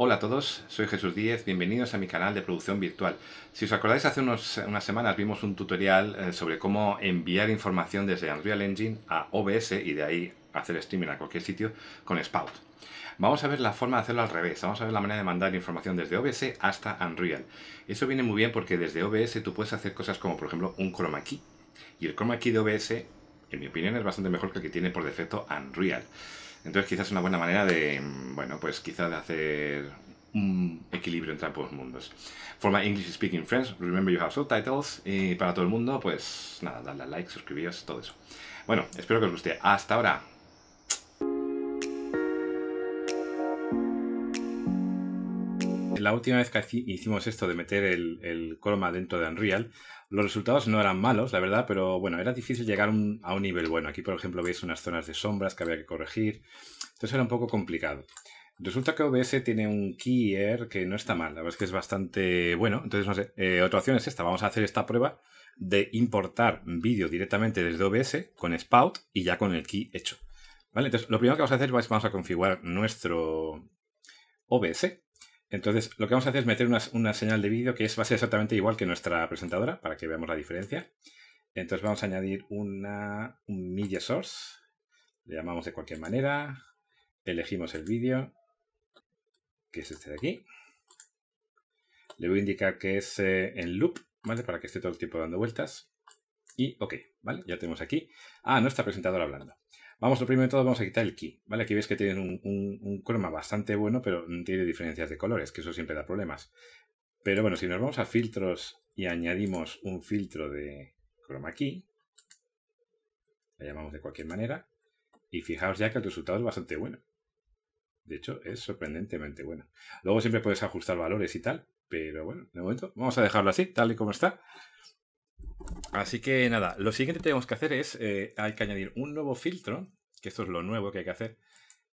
Hola a todos, soy Jesús Díez, bienvenidos a mi canal de producción virtual. Si os acordáis, hace unas semanas vimos un tutorial eh, sobre cómo enviar información desde Unreal Engine a OBS y de ahí hacer streaming a cualquier sitio con Spout. Vamos a ver la forma de hacerlo al revés, vamos a ver la manera de mandar información desde OBS hasta Unreal. Eso viene muy bien porque desde OBS tú puedes hacer cosas como, por ejemplo, un chroma key. Y el chroma key de OBS, en mi opinión, es bastante mejor que el que tiene por defecto Unreal. Entonces quizás es una buena manera de, mm, bueno, pues quizás de hacer un equilibrio entre ambos mundos. For my English speaking friends, remember you have subtitles. Y para todo el mundo, pues nada, darle a like, suscribiros, todo eso. Bueno, espero que os guste. Hasta ahora. la última vez que hicimos esto de meter el, el dentro de Unreal, los resultados no eran malos, la verdad, pero bueno, era difícil llegar a un nivel bueno. Aquí, por ejemplo, veis unas zonas de sombras que había que corregir. Entonces era un poco complicado. Resulta que OBS tiene un keyer que no está mal, la verdad es que es bastante bueno. Entonces, no sé, eh, otra opción es esta. Vamos a hacer esta prueba de importar vídeo directamente desde OBS con Spout y ya con el key hecho. ¿Vale? Entonces, lo primero que vamos a hacer es vamos a configurar nuestro OBS entonces, lo que vamos a hacer es meter una, señal de vídeo que es, va a ser exactamente igual que nuestra presentadora, para que veamos la diferencia. Entonces vamos a añadir una, un media source, le llamamos de cualquier manera, elegimos el vídeo, que es este de aquí. Le voy a indicar que es eh, en loop, ¿vale? Para que esté todo el tiempo dando vueltas. Y ok, ¿vale? Ya tenemos aquí a nuestra presentadora hablando. Vamos, lo primero de todo vamos a quitar el key, ¿vale? Aquí veis que tienen un, croma bastante bueno, pero tiene diferencias de colores, que eso siempre da problemas. Pero bueno, si nos vamos a filtros y añadimos un filtro de croma key, la llamamos de cualquier manera, y fijaos ya que el resultado es bastante bueno. De hecho, es sorprendentemente bueno. Luego siempre puedes ajustar valores y tal, pero bueno, de momento vamos a dejarlo así, tal y como está. Así que nada, lo siguiente que tenemos que hacer es, eh, hay que añadir un nuevo filtro que esto es lo nuevo que hay que hacer,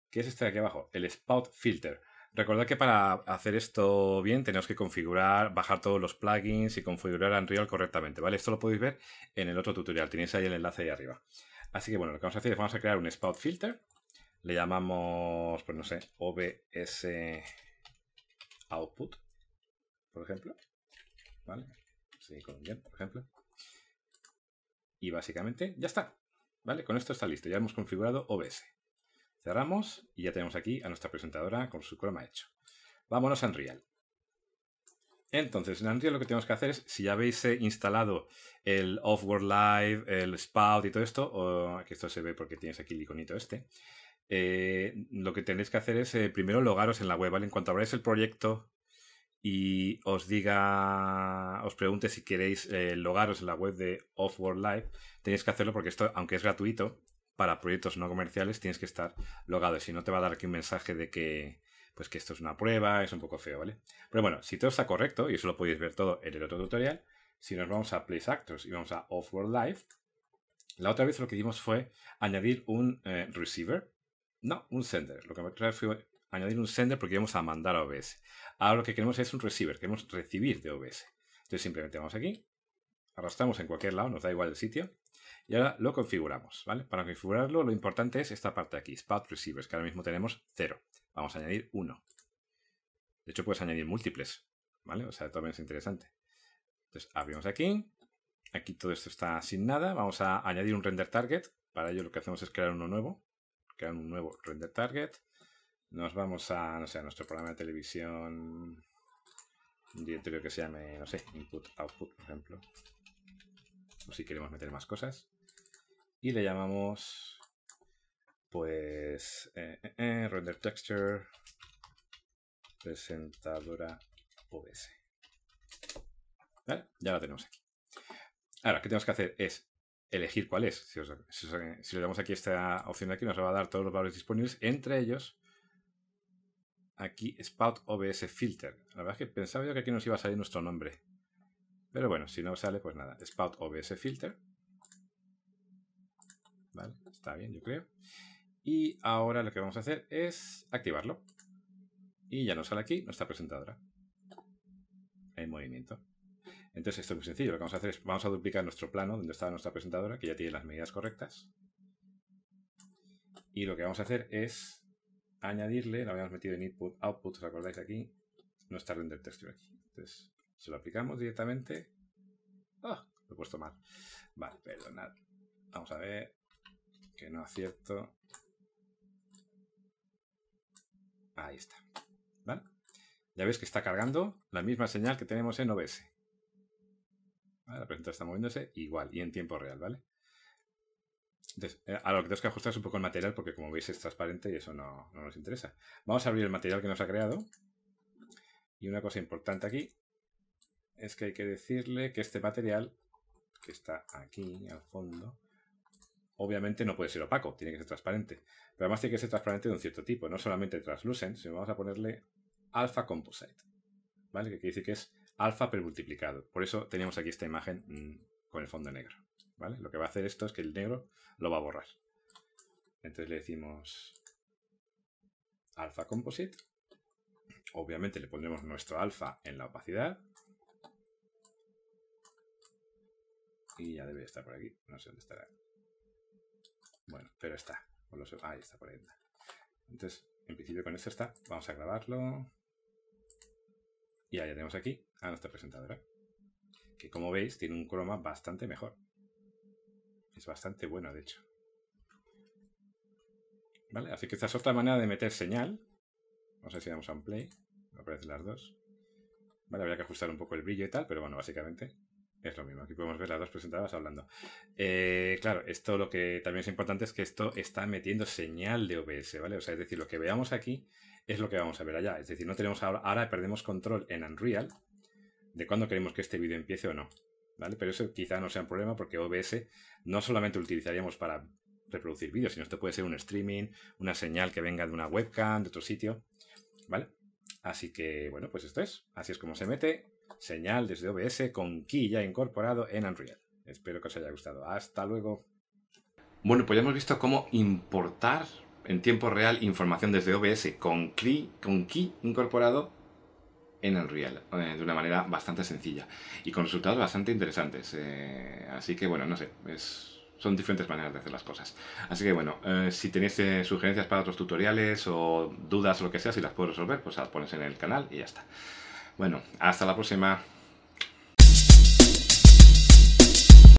que es este de aquí abajo, el Spout Filter. Recordad que para hacer esto bien tenemos que configurar, bajar todos los plugins y configurar Unreal correctamente, ¿vale? Esto lo podéis ver en el otro tutorial, tenéis ahí el enlace ahí arriba. Así que bueno, lo que vamos a hacer es vamos a crear un Spout Filter, le llamamos, pues no sé, OBS Output, por ejemplo, por ejemplo. Y básicamente ya está. Vale, con esto está listo, ya hemos configurado OBS. Cerramos y ya tenemos aquí a nuestra presentadora con su croma hecho. Vámonos a Unreal. Entonces, en Unreal lo que tenemos que hacer es, si ya habéis eh, instalado el Offworld Live, el Spout y todo esto, o, que esto se ve porque tienes aquí el iconito este, eh, lo que tenéis que hacer es eh, primero logaros en la web, ¿vale? En cuanto abráis el proyecto y os diga, os pregunte si queréis eh, logaros en la web de Off World Live, tenéis que hacerlo porque esto, aunque es gratuito, para proyectos no comerciales tienes que estar logado. si no, te va a dar aquí un mensaje de que, pues que esto es una prueba, es un poco feo, ¿vale? Pero bueno, si todo está correcto, y eso lo podéis ver todo en el otro tutorial, si nos vamos a Place Actors y vamos a Off World Live, la otra vez lo que hicimos fue añadir un eh, receiver, no, un sender. Lo que me fue añadir un sender porque vamos a mandar a OBS. Ahora lo que queremos es un receiver, queremos recibir de OBS. Entonces simplemente vamos aquí, arrastramos en cualquier lado, nos da igual el sitio, y ahora lo configuramos, ¿vale? Para configurarlo lo importante es esta parte de aquí, Spot Receivers, que ahora mismo tenemos 0. Vamos a añadir uno. De hecho puedes añadir múltiples, ¿vale? O sea, también es interesante. Entonces abrimos aquí, aquí todo esto está sin nada, vamos a añadir un render target, para ello lo que hacemos es crear uno nuevo, crear un nuevo render target, nos vamos a, no sé, a nuestro programa de televisión, un directorio que se llame, no sé, input, output, por ejemplo, o si queremos meter más cosas, y le llamamos, pues, eh, eh, eh, render texture, presentadora OBS. ¿Vale? Ya lo tenemos aquí. Ahora, ¿qué tenemos que hacer? Es elegir cuál es. Si, si, le damos aquí esta opción de aquí, nos va a dar todos los valores disponibles, entre ellos aquí Spout OBS Filter. La verdad es que pensaba yo que aquí nos iba a salir nuestro nombre. Pero bueno, si no sale, pues nada. Spout OBS Filter. Vale, está bien, yo creo. Y ahora lo que vamos a hacer es activarlo. Y ya nos sale aquí nuestra presentadora. En movimiento. Entonces esto es muy sencillo. Lo que vamos a hacer es, vamos a duplicar nuestro plano donde está nuestra presentadora, que ya tiene las medidas correctas. Y lo que vamos a hacer es añadirle, lo habíamos metido en input, output, ¿os acordáis aquí? No está render texture aquí. Entonces, se lo aplicamos directamente. ¡Ah! Lo he puesto mal. Vale, perdonad. Vamos a ver que no acierto. Ahí está. ¿Vale? Ya veis que está cargando la misma señal que tenemos en OBS. La presentación está moviéndose igual y en tiempo real, ¿vale? Eh, a lo que tenemos que ajustar es un poco el material, porque como veis es transparente y eso no, nos interesa. Vamos a abrir el material que nos ha creado. Y una cosa importante aquí es que hay que decirle que este material, que está aquí al fondo, obviamente no puede ser opaco, tiene que ser transparente. Pero además tiene que ser transparente de un cierto tipo, no solamente translucent, sino vamos a ponerle alpha composite, ¿vale? Que quiere decir que es alfa multiplicado. Por eso teníamos aquí esta imagen mm, con el fondo negro. Lo que va a hacer esto es que el negro lo va a borrar. Entonces le decimos alfa composite. Obviamente le pondremos nuestro alfa en la opacidad. Y ya debe estar por aquí. No sé dónde estará. Bueno, pero está. ahí está por ahí. Entonces, en principio con esto está. Vamos a grabarlo. Y ya tenemos aquí a nuestra presentadora. Que como veis tiene un croma bastante mejor. Es bastante bueno, de hecho. ¿Vale? Así que esta es otra manera de meter señal. Vamos a ver si damos a un play. Aparecen las dos. Vale, habría que ajustar un poco el brillo y tal, pero bueno, básicamente es lo mismo. Aquí podemos ver las dos presentadas hablando. Eh, claro, esto lo que también es importante es que esto está metiendo señal de OBS, ¿vale? O sea, es decir, lo que veamos aquí es lo que vamos a ver allá. Es decir, no tenemos ahora, ahora perdemos control en Unreal de cuándo queremos que este vídeo empiece o no. Pero eso quizá no sea un problema porque OBS no solamente utilizaríamos para reproducir vídeos, sino esto puede ser un streaming, una señal que venga de una webcam, de otro sitio, ¿vale? Así que, bueno, pues esto es. Así es como se mete señal desde OBS con Key ya incorporado en Unreal. Espero que os haya gustado. Hasta luego. Bueno, pues ya hemos visto cómo importar en tiempo real información desde OBS con Key, con key incorporado en el real eh, de una manera bastante sencilla y con resultados bastante interesantes. Eh, así que bueno, no sé, son diferentes maneras de hacer las cosas. Así que bueno, eh, si tenéis sugerencias para otros tutoriales o dudas o lo que sea, si las puedo resolver, pues las pones en el canal y ya está. Bueno, hasta la próxima.